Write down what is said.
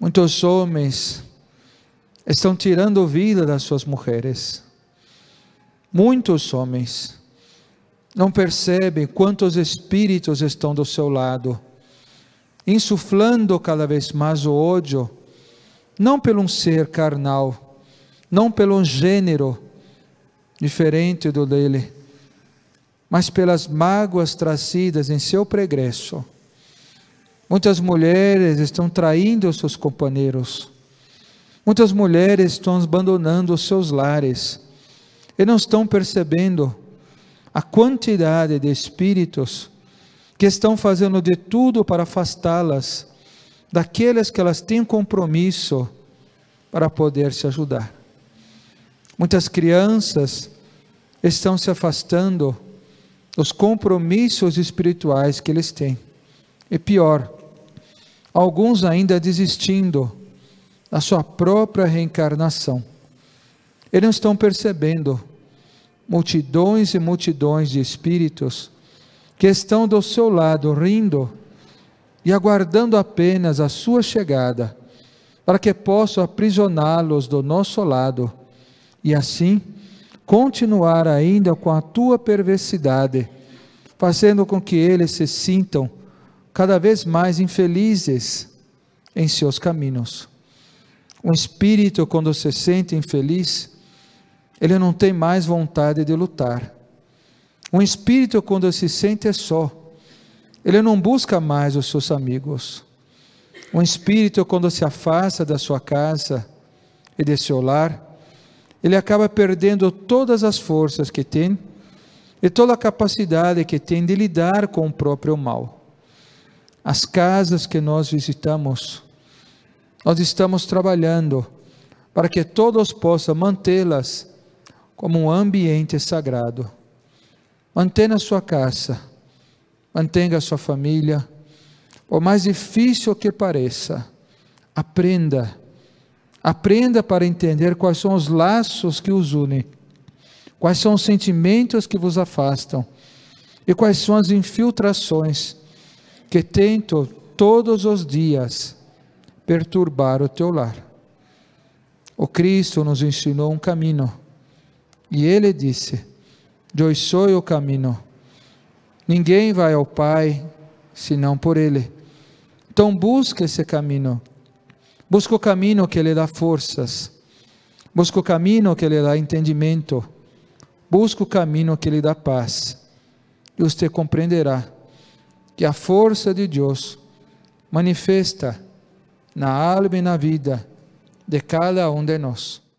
Muitos homens estão tirando vida das suas mulheres. Muitos homens não percebem quantos espíritos estão do seu lado, insuflando cada vez mais o ódio, não pelo um ser carnal, não pelo um gênero diferente do dele, mas pelas mágoas trazidas em seu pregresso. Muitas mulheres estão traindo os seus companheiros. Muitas mulheres estão abandonando os seus lares. E não estão percebendo a quantidade de espíritos que estão fazendo de tudo para afastá-las daqueles que elas têm compromisso para poder se ajudar. Muitas crianças estão se afastando dos compromissos espirituais que eles têm. E pior, alguns ainda desistindo da sua própria reencarnação. Eles não estão percebendo multidões e multidões de espíritos que estão do seu lado rindo e aguardando apenas a sua chegada, para que possa aprisioná-los do nosso lado e assim continuar ainda com a tua perversidade, fazendo com que eles se sintam cada vez mais infelizes em seus caminhos. Um espírito, quando se sente infeliz, ele não tem mais vontade de lutar. Um espírito, quando se sente só, ele não busca mais os seus amigos. Um espírito, quando se afasta da sua casa e de seu lar, ele acaba perdendo todas as forças que tem e toda a capacidade que tem de lidar com o próprio mal as casas que nós visitamos. Nós estamos trabalhando para que todos possam mantê-las como um ambiente sagrado. Mantenha a sua casa, mantenha a sua família, por mais difícil que pareça, aprenda. Aprenda para entender quais são os laços que os unem, quais são os sentimentos que vos afastam e quais são as infiltrações que tento todos os dias perturbar o teu lar. O Cristo nos ensinou um caminho e ele disse: Eu sou o caminho. Ninguém vai ao Pai senão por ele. Então busca esse caminho. Busca o caminho que lhe dá forças. Busca o caminho que lhe dá entendimento. Busca o caminho que lhe dá paz. E você compreenderá que a força de Deus manifesta na alma e na vida de cada um de nós.